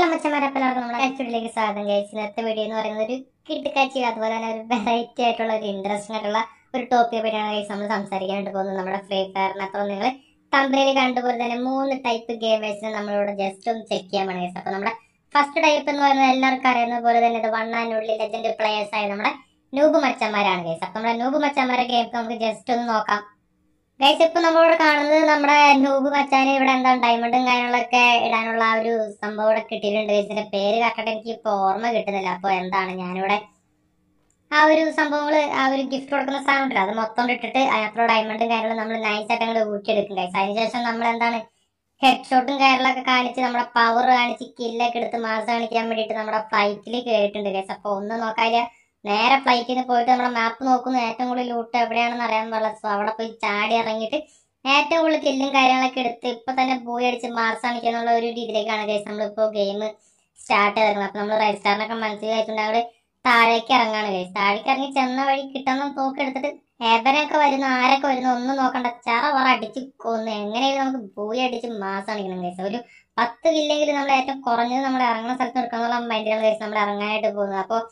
hello മച്ചന്മാരെ എല്ലാവർക്കും നമ്മുടെ ആക്ച്വലിലേക്ക് സ്വാഗതം കഴിച്ചു ഇന്നത്തെ വീഡിയോ എന്ന് പറയുന്നത് ഒരു കിട്ടുക്കാച്ചി അതുപോലെ തന്നെ ഒരു വെറൈറ്റി ആയിട്ടുള്ള ഒരു ഇൻട്രസ്റ്റിംഗ് ആയിട്ടുള്ള ഒരു ടോപ്പിക് പറ്റിയാണ് കഴിച്ച് നമ്മൾ സംസാരിക്കാനായിട്ട് പോകുന്നത് നമ്മുടെ ഫ്രീ അപ്പോൾ നിങ്ങൾ കമ്പനിയിൽ കണ്ടുപോലെ തന്നെ മൂന്ന് ടൈപ്പ് ഗെയിമേഴ്സിനെ നമ്മളിവിടെ ജസ്റ്റ് ഒന്ന് ചെക്ക് ചെയ്യാൻ വേണം അപ്പോൾ നമ്മുടെ ഫസ്റ്റ് ടൈപ്പ് എന്ന് പറയുന്നത് എല്ലാവർക്കും അറിയുന്ന പോലെ തന്നെ ഇത് വൺ ആൻഡ് ലെജൻഡ് പ്ലേയേഴ്സ് ആയ നമ്മുടെ നൂബ് മച്ചന്മാരാണ് കേസ് അപ്പോൾ നമ്മുടെ നൂബ് മച്ചന്മാരെ ഗെയിം നമുക്ക് ജസ്റ്റ് ഒന്ന് നോക്കാം ഗൈസ് ഇപ്പൊ നമ്മളിവിടെ കാണുന്നത് നമ്മുടെ നൂബ് മച്ചാന് ഇവിടെ എന്താ ഡയമണ്ടും കാര്യങ്ങളൊക്കെ ഇടാനുള്ള ആ ഒരു സംഭവം ഇവിടെ കിട്ടിയിട്ടുണ്ട് ഇതിന്റെ പേര് കറക്റ്റ് എനിക്ക് ഇപ്പൊ ഓർമ്മ കിട്ടുന്നില്ല അപ്പൊ എന്താണ് ഞാനിവിടെ ആ ഒരു സംഭവങ്ങള് ആ ഒരു ഗിഫ്റ്റ് കൊടുക്കുന്ന സാധനം ഉണ്ടല്ലോ അത് മൊത്തം ഇട്ടിട്ട് അതിനകത്തുള്ള ഡയമണ്ടും കാര്യങ്ങളും നമ്മൾ നൈസായിട്ട് അങ്ങോട്ട് ഊറ്റിയെടുക്കും ഗൈസ് അതിനുശേഷം നമ്മൾ എന്താണ് ഹെഡ് ഷോട്ടും കാര്യങ്ങളൊക്കെ കാണിച്ച് നമ്മുടെ പവർ കാണിച്ച് കില്ലൊക്കെ എടുത്ത് മാസം കാണിക്കാൻ വേണ്ടിയിട്ട് നമ്മുടെ ഫ്ലൈറ്റിൽ കയറിയിട്ടുണ്ട് ഗൈസ് അപ്പൊ ഒന്ന് നോക്കാതില്ല നേരെ ഫ്ലൈറ്റിൽ പോയിട്ട് നമ്മുടെ മാപ്പ് നോക്കുന്ന ഏറ്റവും കൂടുതൽ ലൂട്ട് എവിടെയാണെന്ന് അറിയാൻ പാടില്ല സോ അവിടെ പോയി ചാടി ഇറങ്ങിയിട്ട് ഏറ്റവും കൂടുതൽ കില്ലും കാര്യങ്ങളൊക്കെ എടുത്ത് ഇപ്പൊ തന്നെ പോയി അടിച്ച് മാർസ് കാണിക്കാനുള്ള ഒരു രീതിയിലേക്കാണ് ഗൈസ് നമ്മളിപ്പോ ഗെയിം സ്റ്റാർട്ട് ചെയ്തിരുന്നത് അപ്പൊ നമ്മൾ റൈഡ് സ്റ്റാറിനൊക്കെ മനസ്സിലായിട്ടുണ്ട് അവിടെ താഴേക്ക് ഇറങ്ങാണ് ഗൈസ് താഴേക്ക് ഇറങ്ങി ചെന്ന വഴി കിട്ടുന്ന തോക്ക് എടുത്തിട്ട് എവരൊക്കെ വരുന്നു ആരൊക്കെ വരുന്നു ഒന്നും നോക്കണ്ട ചറ വറ അടിച്ച് കൊന്ന് എങ്ങനെയാലും നമുക്ക് പോയി അടിച്ച് മാസം കാണിക്കണം ഗൈസ് ഒരു പത്ത് കില്ലെങ്കിൽ നമ്മൾ ഏറ്റവും കുറഞ്ഞത് നമ്മൾ ഇറങ്ങുന്ന സ്ഥലത്ത് എടുക്കാന്നുള്ള മൈൻഡിലാണ് ഗൈസ് നമ്മൾ ഇറങ്ങാനായിട്ട് പോകുന്നത് അപ്പോൾ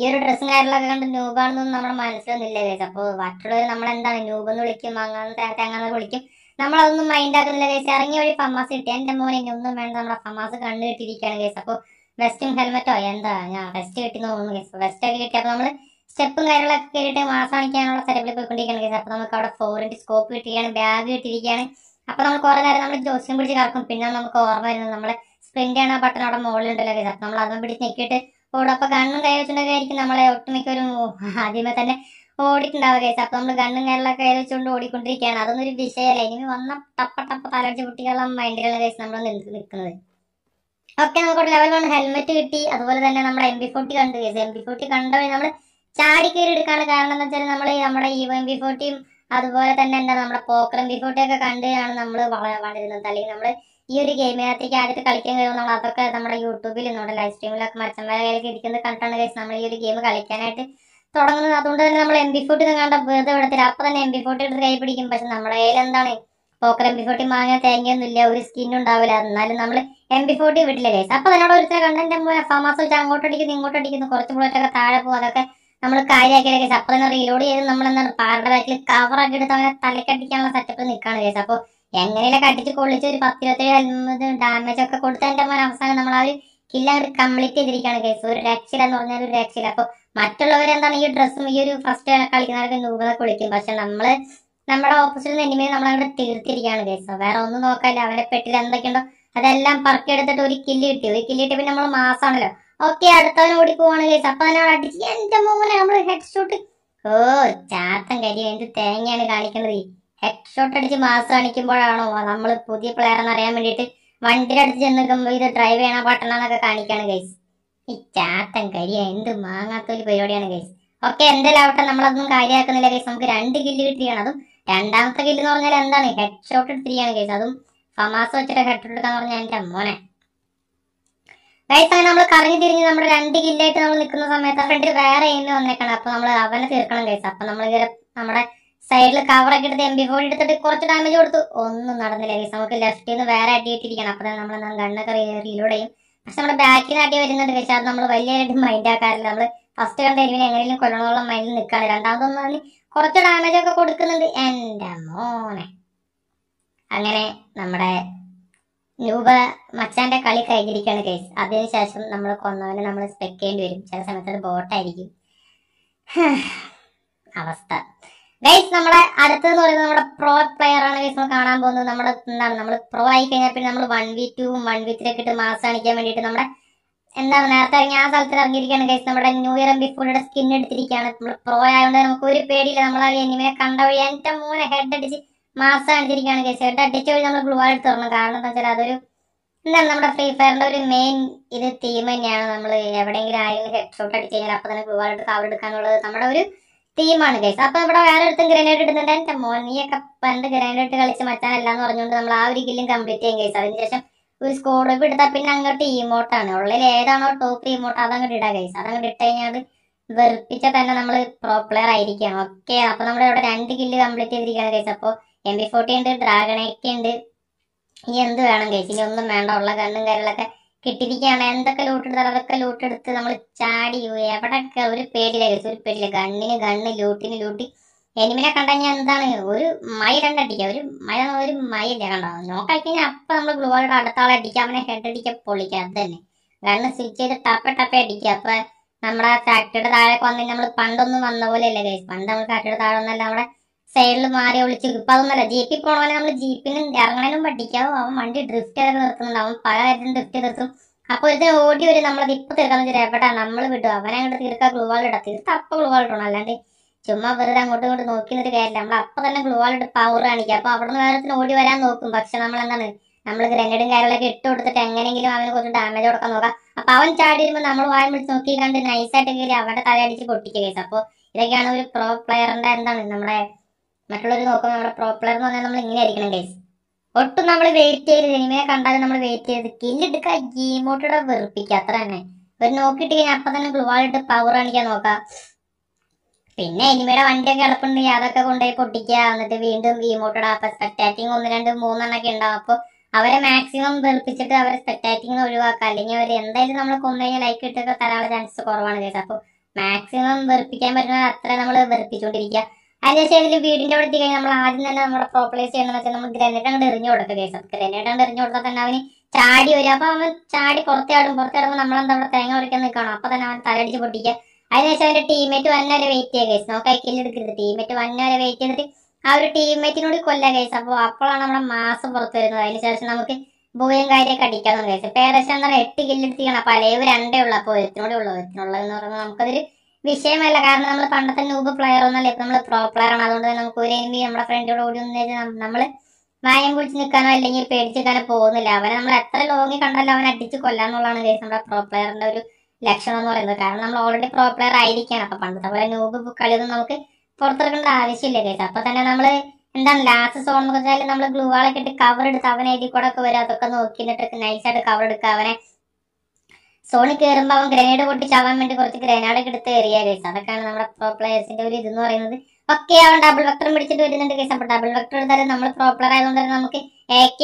ഈ ഒരു ഡ്രസ്സും കാര്യങ്ങളൊക്കെ കണ്ട് നൂബാണെന്നൊന്നും നമ്മുടെ മനസ്സിലൊന്നുമില്ല കേസ് അപ്പോൾ മറ്റുള്ളവർ നമ്മളെന്താണ് നൂബെന്ന് വിളിക്കും അങ്ങനെ അങ്ങനെ വിളിക്കും നമ്മളതൊന്നും മൈൻഡ് ആക്കുന്നില്ല കേസ് ഇറങ്ങി വഴി ഫമ്മാസ് കിട്ടി എൻ്റെ മോനെ ഇനി ഒന്നും വേണ്ട നമ്മുടെ ഫമ്മാസ് കണ്ണു കിട്ടിയിരിക്കുകയാണ് കേസ് അപ്പോൾ വെസ്റ്റും ഹെൽമെറ്റോ എന്താ ഞാൻ വെസ്റ്റ് കിട്ടി തോന്നുന്നു കേസ് വെസ്റ്റ് ഒക്കെ അപ്പോൾ നമ്മൾ സ്റ്റെപ്പും കാര്യങ്ങളൊക്കെ കയറിയിട്ട് മാസാണിക്കാനുള്ള സ്ഥലത്തിൽ പോയിക്കൊണ്ടിരിക്കുകയാണ് കേസ് അപ്പോൾ നമുക്ക് അവിടെ ഫോറിൻ്റെ സ്കോപ്പ് കിട്ടിയാണ് ബാഗ് കിട്ടിയിരിക്കുകയാണ് അപ്പോൾ നമ്മൾ കുറേ നേരം നമ്മൾ ജോസ്യം പിടിച്ച് കറക്കും പിന്നെ നമുക്ക് ഓർമ്മ വരുന്നത് നമ്മൾ സ്പ്രിൻ്റ് ആണ് ആ ബട്ടൺ അവിടെ മുകളിലുണ്ടല്ലോ കേസ് അപ്പോൾ നമ്മൾ അതും പിടിച്ച് ഞെക്കിയിട്ട് ഓടപ്പ ഗണ്ണും കൈവച്ചുകൊണ്ടൊക്കെ ആയിരിക്കും നമ്മളെ ഒരു ആദ്യമേ തന്നെ ഓടിക്കുണ്ടാവുക കേസ് അപ്പൊ നമ്മൾ ഗണ്ണും കയറിലൊക്കെ കയറി വെച്ചുകൊണ്ട് ഓടിക്കൊണ്ടിരിക്കുകയാണ് അതൊന്നും ഒരു വിഷയമല്ല ഇനി വന്ന ടപ്പ ടപ്പ പാലടിച്ച കുട്ടികളും മൈൻഡിലുള്ള കേസ് നമ്മൾ നിൽക്കുന്നത് ഓക്കെ നമുക്ക് ലെവൽ വൺ ഹെൽമെറ്റ് കിട്ടി അതുപോലെ തന്നെ നമ്മുടെ എം ബി ഫോർട്ടി കണ്ടു കേസ് എം ബി ഫോർട്ടി കണ്ട നമ്മൾ ചാടി കയറി എടുക്കാനുള്ള കാരണം എന്താ വെച്ചാൽ നമ്മൾ നമ്മുടെ ഈ എം ബി ഫോർട്ടിയും അതുപോലെ തന്നെ എന്താ നമ്മുടെ പോക്കർ എം ബി ഫോർട്ടിയൊക്കെ കണ്ടാണ് നമ്മൾ വളരുന്നത് അല്ലെങ്കിൽ നമ്മൾ ഈ ഒരു ഗെയിമിനകത്തേക്ക് ആദ്യത്തെ കളിക്കാൻ കഴിയുമ്പോൾ നമ്മൾ അതൊക്കെ നമ്മുടെ യൂട്യൂബിൽ നമ്മുടെ ലൈവ് സ്ട്രീമിലൊക്കെ മച്ചന്മാരെ കയ്യിലൊക്കെ ഇരിക്കുന്നത് കണ്ടാണ് കഴിച്ച് നമ്മൾ ഈ ഒരു ഗെയിം കളിക്കാനായിട്ട് തുടങ്ങുന്നത് അതുകൊണ്ട് തന്നെ നമ്മൾ എം ബി ഫോർട്ടി ഒന്നും കണ്ട വെറുതെ വിടത്തില്ല അപ്പം തന്നെ എം ബി ഫോർട്ടി എടുത്ത് കൈ പിടിക്കും പക്ഷെ നമ്മുടെ കയ്യിൽ എന്താണ് പോക്കർ എം ബി ഫോർട്ടി മാങ്ങ തേങ്ങയൊന്നും ഇല്ല ഒരു സ്കിൻ ഉണ്ടാവില്ല എന്നാലും നമ്മൾ എം ബി ഫോർട്ടി വിട്ടില്ല കേസ് അപ്പം അതിനോട് ഒരു കണ്ടന്റ് ഫാമാസ് വെച്ച് അങ്ങോട്ട് അടിക്കുന്നു ഇങ്ങോട്ട് അടിക്കുന്നു കുറച്ച് ബുള്ളറ്റൊക്കെ താഴെ പോകും അതൊക്കെ നമ്മൾ കാര്യമാക്കിയ കേസ് അപ്പം തന്നെ റീലോഡ് ചെയ്ത് നമ്മൾ എന്താണ് പാറയുടെ ബാക്കിൽ കവറൊക്കെ എടുത്ത് അവനെ തലക്കടിക്കാനുള്ള സെറ്റപ്പിൽ നിൽക്കുകയാണ് കേസ് അപ്പോൾ എങ്ങനെയൊക്കെ അടിച്ച് കൊള്ളിച്ച് ഒരു പത്തിരുപത്തേഴ് അൻപത് ഡാമേജ് ഒക്കെ കൊടുത്ത എൻ്റെ മോൻ അവസാനം നമ്മൾ ആ ഒരു കില്ല കംപ്ലീറ്റ് ചെയ്തിരിക്കുകയാണ് കേസ് ഒരു രക്ഷയില്ല എന്ന് പറഞ്ഞാൽ ഒരു രക്ഷയില്ല അപ്പോൾ എന്താണ് ഈ ഡ്രസ്സും ഈ ഒരു ഫസ്റ്റ് കളിക്കുന്നവരൊക്കെ നൂപതൊക്കെ കൊളിക്കും പക്ഷെ നമ്മള് നമ്മുടെ ഓപ്പോസിറ്റ് എനിമയെ നമ്മൾ അവിടെ തീർത്തിരിക്കുകയാണ് കേസ് വേറെ ഒന്നും നോക്കാല്ല അവരെ പെട്ടിൽ എന്തൊക്കെയുണ്ടോ അതെല്ലാം പറക്കി എടുത്തിട്ട് ഒരു കില്ല് കിട്ടി ഒരു കില്ല് പിന്നെ നമ്മൾ മാസമാണല്ലോ ഓക്കെ അടുത്തവൻ ഓടി പോവാണ് കേസ് അപ്പൊ അതിനെ അടിച്ച് എന്റെ മോനെ നമ്മൾ ഹെഡ് ഷൂട്ട് ഓ ചാത്തൻ കരി എന്ത് തേങ്ങയാണ് കാണിക്കുന്നത് ഹെഡ് ഷോട്ട് അടിച്ച് മാസ് കാണിക്കുമ്പോഴാണോ നമ്മൾ പുതിയ പ്ലെയർ എന്ന് അറിയാൻ വേണ്ടിയിട്ട് വണ്ടിയുടെ അടുത്ത് ചെന്ന് നിൽക്കുമ്പോൾ ഇത് ഡ്രൈവ് ചെയ്യണ പട്ടണമെന്നൊക്കെ കാണിക്കാണ് ഗൈസ് ഈ ചാത്തൻ കരിയ എന്ത് ഒരു പരിപാടിയാണ് ഗൈസ് ഓക്കെ എന്തായാലും നമ്മളൊന്നും കാര്യമാക്കുന്നില്ല ഗൈസ് നമുക്ക് രണ്ട് കില്ല് കിട്ടിയാണ് അതും രണ്ടാമത്തെ കില്ല് എന്ന് പറഞ്ഞാൽ എന്താണ് ഹെഡ് ഷോട്ട് എടുത്തിരിക്കുകയാണ് ഗൈസ് അതും ഫമാസ് വെച്ചിട്ട് ഹെഡ് ഷോട്ട് എടുക്കാന്ന് പറഞ്ഞാൽ എന്റെ മോനെ ഗൈസ് അങ്ങനെ നമ്മൾ കറങ്ങി തിരിഞ്ഞ് നമ്മൾ രണ്ട് കില്ലായിട്ട് നമ്മൾ നിൽക്കുന്ന സമയത്ത് ഫ്രണ്ടിൽ വേറെ എയിമിൽ വന്നേക്കാണ് അപ്പോൾ നമ്മൾ അവനെ തീർക്കണം ഗൈസ് അപ്പൊ നമ്മൾ ഇവരെ നമ്മുടെ സൈഡിൽ കവറൊക്കെ എടുത്ത് എം ബി ഫോർ എടുത്തിട്ട് കുറച്ച് ഡാമേജ് കൊടുത്തു ഒന്നും നടന്നില്ല ഗൈസ് നമുക്ക് ലെഫ്റ്റിൽ നിന്ന് വേറെ അടിയിട്ടിരിക്കണം അപ്പോൾ നമ്മൾ ഗണ്ണൊക്കെ റീലോഡ് ചെയ്യും പക്ഷെ നമ്മുടെ ബാക്കിൽ നിന്ന് അടി വരുന്നുണ്ട് പക്ഷേ അത് നമ്മൾ വലിയതായിട്ട് മൈൻഡ് ആക്കാറില്ല നമ്മൾ ഫസ്റ്റ് കണ്ട എനിവിനെ എങ്ങനെയും കൊല്ലണോളം മൈൻഡിൽ നിൽക്കാണ് രണ്ടാമതൊന്നും കുറച്ച് ഡാമേജ് ഒക്കെ കൊടുക്കുന്നുണ്ട് എൻ്റെ മോനെ അങ്ങനെ നമ്മുടെ നൂബ മച്ചാന്റെ കളി കഴിഞ്ഞിരിക്കുകയാണ് കേസ് അതിനുശേഷം നമ്മൾ കൊന്നവനെ നമ്മൾ സ്പെക്കേണ്ടി വരും ചില സമയത്ത് അത് ബോട്ടായിരിക്കും അവസ്ഥ ഗൈസ് നമ്മുടെ അടുത്തെന്ന് പറയുന്നത് നമ്മുടെ പ്രോ പ്ലെയർ ആണ് ഗൈസ് നമ്മൾ കാണാൻ പോകുന്നത് നമ്മുടെ എന്താണ് നമ്മൾ പ്രോ ആയി കഴിഞ്ഞാൽ പിന്നെ നമ്മൾ one v two one v three ഒക്കെ ഇട്ട് മാസം അണിക്കാൻ വേണ്ടിയിട്ട് നമ്മുടെ എന്താ നേരത്തെ ഇറങ്ങി ആ സ്ഥലത്ത് ഇറങ്ങിയിരിക്കുകയാണ് ഗൈസ് നമ്മുടെ ന്യൂ ഇയർ ബി ഫുള്ളുടെ സ്കിൻ എടുത്തിരിക്കുകയാണ് നമ്മൾ പ്രോ ആയതുകൊണ്ട് നമുക്ക് ഒരു പേടിയില്ല നമ്മൾ ആ എനിമയെ കണ്ട വഴി എൻ്റെ മൂന്ന് ഹെഡ് അടിച്ച് മാസ് കാണിച്ചിരിക്കുകയാണ് ഗൈസ് ഹെഡ് അടിച്ച വഴി നമ്മൾ ഗ്ലൂ ആയിട്ട് തുറന്നു കാരണം എന്താ വെച്ചാൽ അതൊരു എന്താണ് നമ്മുടെ ഫ്രീ ഫയറിന്റെ ഒരു മെയിൻ ഇത് തീം തന്നെയാണ് നമ്മൾ എവിടെയെങ്കിലും ആയാലും ഹെഡ് ഷോട്ട് അടിച്ച് കഴിഞ്ഞാൽ അപ്പം തന്നെ ഗ്ലൂ ആയിട്ട് കവർ എടുക്കാനുള്ളത് നമ്മുടെ ഒരു തീമാണ് ഗൈസ് അപ്പൊ ഇവിടെ വേറെ ഒരുത്തും ഗ്രനേഡ് ഇടുന്നുണ്ട് എന്റെ മോൻ നീയൊക്കെ പണ്ട് ഗ്രനേഡ് ഇട്ട് കളിച്ച് എന്ന് പറഞ്ഞുകൊണ്ട് നമ്മൾ ആ ഒരു കില്ലും കംപ്ലീറ്റ് ചെയ്യും ഗൈസ് അതിനുശേഷം ഒരു സ്കോഡ് ഇടുത്താ പിന്നെ അങ്ങോട്ട് ഇമോട്ടാണ് ഉള്ളിൽ ഏതാണോ ടോപ്പ് ഇമോട്ട് അതങ്ങോട്ട് ഇടാ ഗൈസ് അതങ്ങോട്ട് ഇട്ട് കഴിഞ്ഞാൽ വെറുപ്പിച്ച തന്നെ നമ്മൾ പ്രോ പ്ലെയർ ആയിരിക്കണം ഓക്കെ അപ്പൊ നമ്മുടെ ഇവിടെ രണ്ട് കില്ല് കംപ്ലീറ്റ് ചെയ്തിരിക്കുകയാണ് ഗൈസ് അപ്പോൾ എം ബി ഫോർട്ടി ഉണ്ട് ഡ്രാഗൺ ഒക്കെ ഉണ്ട് ഇനി എന്ത് വേണം ഗൈസ് ഇനി ഒന്നും വേണ്ട ഉള്ള കണ്ണും കാര്യങ്ങളൊക്കെ കിട്ടിയിരിക്കുകയാണ് എന്തൊക്കെ ലൂട്ട് എടുത്താലും അതൊക്കെ ലൂട്ട് എടുത്ത് നമ്മൾ ചാടി എവിടെയൊക്കെ ഒരു പേടിയില്ല ഒരു പേടിയില്ല ഗണ്ണിന് ഗണ്ണ് ലൂട്ടിന് ലൂട്ടി എനിമിനെ കണ്ടാൽ ഞാൻ എന്താണ് ഒരു മൈ രണ്ടടിക്കുക ഒരു മൈ ഒരു മൈയില്ല കണ്ടോ നോക്കായിക്കഴിഞ്ഞാൽ അപ്പം നമ്മൾ ഗ്ലോയുടെ അടുത്ത ആളെ അടിക്കുക അവനെ ഹെഡ് അടിക്കുക പൊളിക്കുക അത് തന്നെ ഗണ്ണ് സ്വിച്ച് ചെയ്ത് ടപ്പ ടപ്പ അടിക്കുക അപ്പം നമ്മുടെ ഫാക്ടറിയുടെ താഴെ വന്നിട്ട് നമ്മൾ പണ്ടൊന്നും വന്ന പോലെയല്ലേ പണ്ട് നമ്മൾ ഫാക്ടറിയുടെ താഴെ വന്നല്ല നമ്മുടെ സൈഡിൽ മാറി ഒളിച്ച് ഇപ്പൊ അതൊന്നുമല്ല ജീപ്പിൽ പോണവനെ നമ്മൾ ജീപ്പിന് ഇറങ്ങണേനും പഠിക്കാവും അവൻ വണ്ടി ഡ്രിഫ്റ്റ് ചെയ്ത് നിർത്തുന്നുണ്ട് അവൻ പല കാര്യത്തിലും ഡ്രിഫ്റ്റ് ചെയ്ത് നിർത്തും അപ്പോൾ ഇത് ഓടി വരും നമ്മളത് ഇപ്പൊ തീർക്കാന്ന് വെച്ചാൽ എവിടെ നമ്മൾ വിടും അവനെ അങ്ങോട്ട് തീർക്കാൻ ഗ്ലൂവാൾ ഇടാം തീർത്ത അപ്പൊ ഗ്ലൂവാൾ ഇടണം അല്ലാണ്ട് ചുമ്മാ വെറുതെ അങ്ങോട്ടും ഇങ്ങോട്ട് നോക്കുന്ന ഒരു കാര്യമില്ല നമ്മൾ അപ്പൊ തന്നെ ഗ്ലൂവാൾ ഇട്ട് പവർ കാണിക്കുക അപ്പോൾ അവിടെ നിന്ന് വേറെ ഓടി വരാൻ നോക്കും പക്ഷെ നമ്മൾ എന്താണ് നമ്മൾ ഗ്രനേഡും കാര്യങ്ങളൊക്കെ ഇട്ട് കൊടുത്തിട്ട് എങ്ങനെയെങ്കിലും അവന് കുറച്ച് ഡാമേജ് കൊടുക്കാൻ നോക്കാം അപ്പൊ അവൻ ചാടി വരുമ്പോൾ നമ്മൾ വായം വിളിച്ച് നോക്കി കണ്ട് നൈസായിട്ട് കയറി അവരുടെ തലയടിച്ച് അടിച്ച് പൊട്ടിക്കുകയായിരുന്നു അപ്പോൾ ഇതൊക്കെയാണ് ഒരു പ്രോ പ്ലെയറിന്റെ എന്താണ് നമ്മുടെ മറ്റുള്ളവർ നോക്കുമ്പോൾ നമ്മുടെ പ്രോപ്ലർ എന്ന് പറഞ്ഞാൽ നമ്മൾ ഇങ്ങനെ ആയിരിക്കണം ഗൈസ് ഒട്ടും നമ്മൾ വെയിറ്റ് ചെയ്ത് സിനിമയെ കണ്ടാലും നമ്മൾ വെയിറ്റ് ചെയ്ത് കില്ലെടുക്കുക ജീമോട്ടിടെ വെറുപ്പിക്കുക അത്ര തന്നെ ഒരു നോക്കിയിട്ട് കഴിഞ്ഞാൽ അപ്പം തന്നെ ഗ്ലുവാളിട്ട് പവർ കാണിക്കാൻ നോക്കാം പിന്നെ എനിമയുടെ വണ്ടിയൊക്കെ കിടപ്പുണ്ടെങ്കിൽ അതൊക്കെ കൊണ്ടുപോയി പൊട്ടിക്കുക എന്നിട്ട് വീണ്ടും ഇമോട്ടോടെ അപ്പം സ്പെക്ടാറ്റിങ് ഒന്ന് രണ്ട് മൂന്നെണ്ണൊക്കെ ഉണ്ടാവും അപ്പോൾ അവരെ മാക്സിമം വെറുപ്പിച്ചിട്ട് അവരെ സ്പെക്ടാറ്റിങ് ഒഴിവാക്കുക അല്ലെങ്കിൽ അവർ എന്തായാലും നമ്മൾ കൊന്നു കഴിഞ്ഞാൽ ലൈക്ക് ഇട്ടൊക്കെ തരാനുള്ള ചാൻസ് കുറവാണ് കേട്ടോ അപ്പോൾ മാക്സിമം വെറുപ്പിക്കാൻ പറ്റുന്നത് അത്ര നമ്മൾ വെറുപ്പിച്ചുകൊണ്ടിരിക്കുക അതിനുശേഷം ഇതിൽ വീടിന്റെ അവിടെ കഴിഞ്ഞാൽ നമ്മൾ ആദ്യം തന്നെ നമ്മുടെ പ്രോപ്പർലൈസ് ചെയ്യണമെന്ന് വെച്ചാൽ നമ്മൾ ഗ്രനേറ്റ് അങ്ങ് എറിഞ്ഞു കൊടുക്കുക കേസം ഗ്രനേറ്റ് അങ്ങ് എറിഞ്ഞു കൊടുത്താൽ തന്നെ അവന് ചാടി വരും അപ്പൊ അവൻ ചാടി പുറത്തേടും പുറത്തേടുമ്പോൾ നമ്മളെന്താ അവിടെ തേങ്ങ ഉറക്കാൻ നിൽക്കണം അപ്പൊ തന്നെ അവൻ തലടിച്ച് പൊട്ടിക്കുക അതിനുശേഷം അവന്റെ ടീംമേറ്റ് വന്നവരെ വെയിറ്റ് ചെയ്യുക കേസ് നോക്കാൻ കില്ലെടുക്കരുത് ടീംമേറ്റ് വന്നവരെ വെയിറ്റ് ചെയ്തിട്ട് ആ ഒരു ടീംമേറ്റിനോട് കൊല്ല കേസ് അപ്പോൾ അപ്പോഴാണ് നമ്മുടെ മാസം പുറത്ത് വരുന്നത് അതിനുശേഷം നമുക്ക് ഭൂയം കാര്യമൊക്കെ അടിക്കാമെന്ന് കേസ് ഇപ്പം ഏകദേശം എന്താ പറയുക എട്ട് കില്ലെടുത്തിരിക്കണം അപ്പോൾ അലയവ് രണ്ടേ ഉള്ളൂ അപ്പോൾ ഒരുത്തിനോടെ ഉള്ളൂ ഒരുത്തിനുള്ളതെന്ന് പറയുമ്പോൾ നമുക്കതൊരു വിഷയമല്ല കാരണം നമ്മൾ പണ്ടത്തെ നൂബ് പ്ലെയർ ഒന്നല്ല ഇപ്പൊ നമ്മൾ പ്രോ പ്ലെയർ ആണ് അതുകൊണ്ട് തന്നെ നമുക്ക് ഒരു എനിമി നമ്മുടെ ഫ്രണ്ടിനോട് ഓടി ഒന്നും നമ്മള് മായം പിടിച്ച് നിൽക്കാനോ അല്ലെങ്കിൽ നിൽക്കാനോ പോകുന്നില്ല അവനെ നമ്മൾ എത്ര ലോങ്ങി കണ്ടാലും അവനെ അടിച്ച് കൊല്ലാന്നുള്ളതാണ് നമ്മുടെ പ്രോ പ്ലെയറിന്റെ ഒരു ലക്ഷണം എന്ന് പറയുന്നത് കാരണം നമ്മൾ ഓൾറെഡി പ്രോ പ്ലെയർ ആയിരിക്കാണ് അപ്പൊ പണ്ടത്തെ പോലെ നൂബ് കളിയൊന്നും നമുക്ക് പുറത്തിറക്കേണ്ട ആവശ്യമില്ല കേസ് അപ്പൊ തന്നെ നമ്മൾ എന്താണ് ലാസ്റ്റ് സോൺ എന്ന് വെച്ചാൽ നമ്മൾ ഗ്ലൂ വാളൊക്കെ ഇട്ട് കവർ എടുത്ത് അവനെ എഴുതി കൂടെ ഒക്കെ വരും അതൊക്കെ നോക്കി നൈസായിട്ട് കവർ എടുക്കുക അവനെ സോണി കയറുമ്പോൾ അവൻ ഗ്രനേഡ് പൊട്ടിച്ചാവാൻ വേണ്ടി കുറച്ച് ഗ്രനേഡ് എടുത്ത് എറിയാ കേസ് അതൊക്കെയാണ് നമ്മുടെ പ്രോ പ്ലെയേഴ്സിന്റെ ഒരു ഇതെന്ന് പറയുന്നത് ഒക്കെ അവൻ ഡബിൾ വെക്ടറും പിടിച്ചിട്ട് വരുന്നുണ്ട് കേസ് അപ്പൊ ഡബിൾ വെക്ടർ എടുത്താലും നമ്മൾ പ്രോപ്ലർ ആയതുകൊണ്ട് തന്നെ നമുക്ക്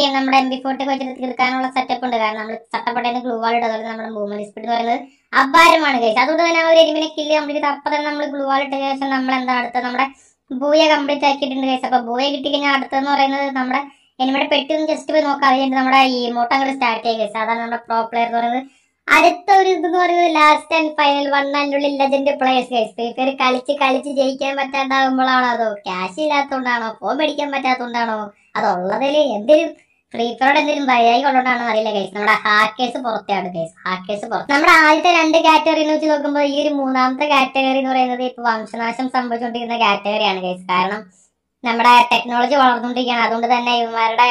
എ നമ്മുടെ എം ബി ഫോർട്ടി വെച്ചിട്ട് തീർക്കാനുള്ള സെറ്റപ്പ് ഉണ്ട് കാരണം നമ്മൾ ചട്ടപ്പെട്ടതിന് ഗ്ലൂ വാൾ അതുപോലെ നമ്മുടെ മൂവ്മെന്റ് സ്പീഡ് എന്ന് പറയുന്നത് അപാരമാണ് കേസ് അതുകൊണ്ട് തന്നെ ആ ഒരു എനിമിനെ കില്ല് കംപ്ലീറ്റ് അപ്പം തന്നെ നമ്മൾ ഗ്ലൂ വാൾ ഇട്ട ശേഷം നമ്മൾ എന്താ അടുത്ത നമ്മുടെ ഭൂയെ കംപ്ലീറ്റ് ആക്കിയിട്ടുണ്ട് കേസ് ഭൂയെ കിട്ടി കഴിഞ്ഞാൽ അടുത്തെന്ന് പറയുന്നത് നമ്മുടെ എനിമിയുടെ പെട്ടി ഒന്ന് ജസ്റ്റ് പോയി നോക്കാം അതിന് നമ്മുടെ ഈ മോട്ടം അങ്ങോട്ട് സ്റ്റാർട്ട് ചെയ്യുക കേസ് അതാണ് നമ്മുടെ പ്രോ പ്ലെയർ എന്ന് പറയുന്നത് അടുത്ത ഒരു ഇതെന്ന് പറയുന്നത് last and final one and ഉള്ളിൽ legend players guys free fire കളിച്ച് കളിച്ച് ജയിക്കാൻ പറ്റാണ്ടാകുമ്പോഴാണോ അതോ ക്യാഷ് ഇല്ലാത്തതുകൊണ്ടാണോ ഫോൺ മേടിക്കാൻ പറ്റാത്തതുകൊണ്ടാണോ അതോ ഉള്ളതിൽ എന്തെങ്കിലും ഫ്രീ ഫയറോട് എന്തെങ്കിലും വഴിയായി കൊണ്ടോണ്ടാണോ അറിയില്ല ഗൈസ് നമ്മുടെ ഹാക്കേഴ്സ് പുറത്തെയാണ് ഗൈസ് ഹാക്കേഴ്സ് പുറത്ത് നമ്മുടെ ആദ്യത്തെ രണ്ട് കാറ്റഗറിന്ന് വെച്ച് നോക്കുമ്പോൾ ഈ ഒരു മൂന്നാമത്തെ കാറ്റഗറി എന്ന് പറയുന്നത് ഇപ്പൊ വംശനാശം സംഭവിച്ചുകൊണ്ടിരിക്കുന്ന കാറ്റഗറിയാണ് ഗൈസ് കാരണം നമ്മുടെ ടെക്നോളജി വളർന്നുകൊണ്ടിരിക്കുകയാണ് അതുകൊണ്ട് തന്നെ ഇവന്മാരുടെ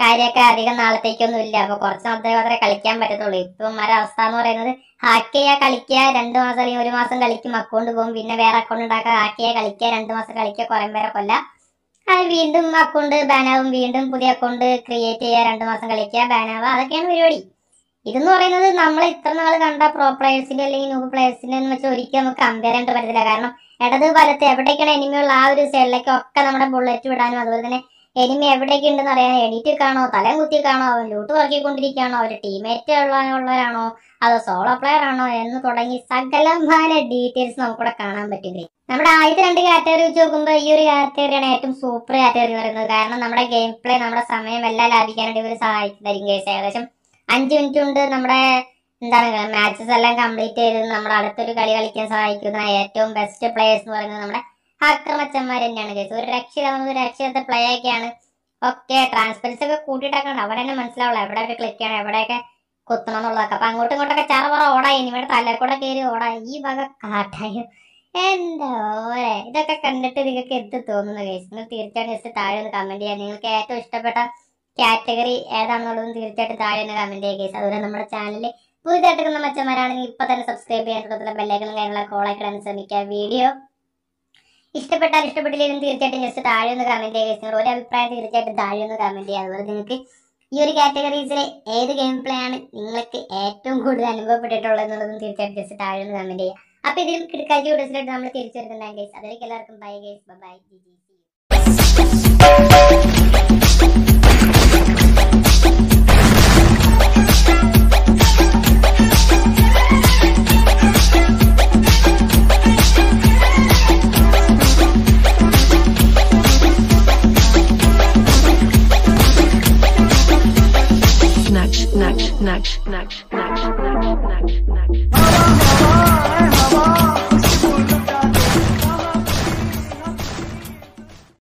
കാര്യമൊക്കെ അധികം നാളത്തേക്കൊന്നുമില്ല അപ്പൊ കുറച്ച് നാളത്തേക്ക് മാത്രമേ കളിക്കാൻ പറ്റത്തുള്ളൂ മരം അവസ്ഥ എന്ന് പറയുന്നത് ഹാക്ക് ചെയ്യാ കളിക്കുക രണ്ട് മാസം അല്ലെങ്കിൽ ഒരു മാസം കളിക്കും അക്കൗണ്ട് പോകും പിന്നെ വേറെ അക്കൗണ്ട് ഉണ്ടാക്കുക ഹാക്ക് ചെയ്യാ കളിക്കുക രണ്ട് മാസം കളിക്കുക കുറെ പേരെ കൊല്ല അത് വീണ്ടും അക്കൗണ്ട് ബാനാവും വീണ്ടും പുതിയ അക്കൗണ്ട് ക്രിയേറ്റ് ചെയ്യുക രണ്ട് മാസം കളിക്കുക ബാനാവുക അതൊക്കെയാണ് പരിപാടി ഇതെന്ന് പറയുന്നത് നമ്മൾ ഇത്ര നാൾ കണ്ട പ്രോ പ്ലേയേഴ്സിന്റെ അല്ലെങ്കിൽ ന്യൂ പ്ലേയേഴ്സിന്റെ എന്ന് വെച്ചാൽ ഒരിക്കലും നമുക്ക് കമ്പയർ ചെയ്യേണ്ട പറ്റത്തില്ല കാരണം ഇടത് വലത്ത് എവിടേക്കാണ് എനിമിയുള്ള ആ ഒരു സൈഡിലേക്ക് ഒക്കെ നമ്മുടെ ബുള്ളറ്റ് വിടാനും അതുപോലെ തന്നെ എനിമി എവിടെയൊക്കെ ഉണ്ടെന്ന് അറിയാൻ എഡിറ്റ് കാണോ തലം കുത്തി കാണോ അവൻ ലൂട്ട് വർക്കിക്കൊണ്ടിരിക്കുകയാണോ അവർ ടീമേറ്റ് ഉള്ളവരാണോ അതോ സോളോ പ്ലെയർ ആണോ എന്ന് തുടങ്ങി സകലമായ ഡീറ്റെയിൽസ് നമുക്കിവിടെ കാണാൻ പറ്റും നമ്മുടെ ആദ്യത്തെ രണ്ട് കാറ്റഗറി വെച്ച് നോക്കുമ്പോൾ ഈ ഒരു കാറ്റഗറിയാണ് ഏറ്റവും സൂപ്പർ കാറ്റഗറി എന്ന് പറയുന്നത് കാരണം നമ്മുടെ ഗെയിം പ്ലേ നമ്മുടെ സമയം എല്ലാം ലാഭിക്കാനായിട്ട് ഇവർ സഹായിക്കുന്നതായിരിക്കും കേസ് ഏകദേശം അഞ്ച് മിനിറ്റ് കൊണ്ട് നമ്മുടെ എന്താണ് മാച്ചസ് എല്ലാം കംപ്ലീറ്റ് ചെയ്ത് നമ്മുടെ അടുത്തൊരു കളി കളിക്കാൻ സഹായിക്കുന്ന ഏറ്റവും ബെസ്റ്റ് പ്ലേയേഴ്സ് എന്ന് പറയുന്നത് നമ്മുടെ ആക്രമച്ചന്മാർ തന്നെയാണ് കേസ് ഒരു രക്ഷിതാവ് ഒരു രക്ഷിതാത്ത പ്ലേ ഒക്കെയാണ് ഒക്കെ ട്രാൻസ്പെറൻസി ഒക്കെ കൂട്ടിയിട്ടാക്കണം അവിടെ തന്നെ മനസ്സിലാവുള്ളൂ എവിടെയൊക്കെ ക്ലിക്ക് ചെയ്യണം എവിടെയൊക്കെ കുത്തണം എന്നുള്ളതൊക്കെ അപ്പൊ അങ്ങോട്ടും ഇങ്ങോട്ടൊക്കെ ചറപറ ഓടായി ഇവിടെ തലക്കൂടെ കയറി ഓടായി ഈ വക കാട്ടായും എന്താ ഇതൊക്കെ കണ്ടിട്ട് നിങ്ങൾക്ക് എന്ത് തോന്നുന്നു കേസ് നിങ്ങൾ തീർച്ചയായിട്ടും ജസ്റ്റ് താഴെ ഒന്ന് കമന്റ് ചെയ്യാം നിങ്ങൾക്ക് ഏറ്റവും ഇഷ്ടപ്പെട്ട കാറ്റഗറി ഏതാണെന്നുള്ളതും തീർച്ചയായിട്ടും താഴെ ഒന്ന് കമന്റ് ചെയ്യുക കേസ് അതുപോലെ നമ്മുടെ ചാനലിൽ പുതിയതായിട്ട് മച്ചന്മാരാണെങ്കിൽ ഇപ്പൊ തന്നെ സബ്സ്ക്രൈബ് ചെയ്യാൻ ബെല്ലൈക്കണും കാര്യങ്ങളൊക്കെ ഓളാക്കിടാൻ ശ്രമിക്കുക വീഡിയോ ഇഷ്ടപ്പെട്ടാൽ ഇഷ്ടപ്പെട്ടില്ലെങ്കിലും തീർച്ചയായിട്ടും ജസ്റ്റ് താഴെ ഒന്ന് കമന്റ് ചെയ്യുക നിങ്ങളുടെ ഒരു അഭിപ്രായം തീർച്ചയായിട്ടും താഴെ ഒന്ന് കമന്റ് ചെയ്യുക അതുപോലെ നിങ്ങൾക്ക് ഈ ഒരു കാറ്റഗറീസിലെ ഏത് ഗെയിം പ്ലേ ആണ് നിങ്ങൾക്ക് ഏറ്റവും കൂടുതൽ അനുഭവപ്പെട്ടിട്ടുള്ളത് എന്നുള്ളതും തീർച്ചയായിട്ടും ജസ്റ്റ് താഴെ ഒന്ന് കമന്റ് ചെയ്യുക അപ്പോൾ ഇതിലും കിടക്കാഴ്ച വീഡിയോസിലോട്ട് നമ്മൾ തിരിച്ചെടുക്കുന്നതാണ് ഗൈസ് അതിലേക്ക് എല്ലാവർക്കും ബൈ ഗൈസ് ബൈ ബൈ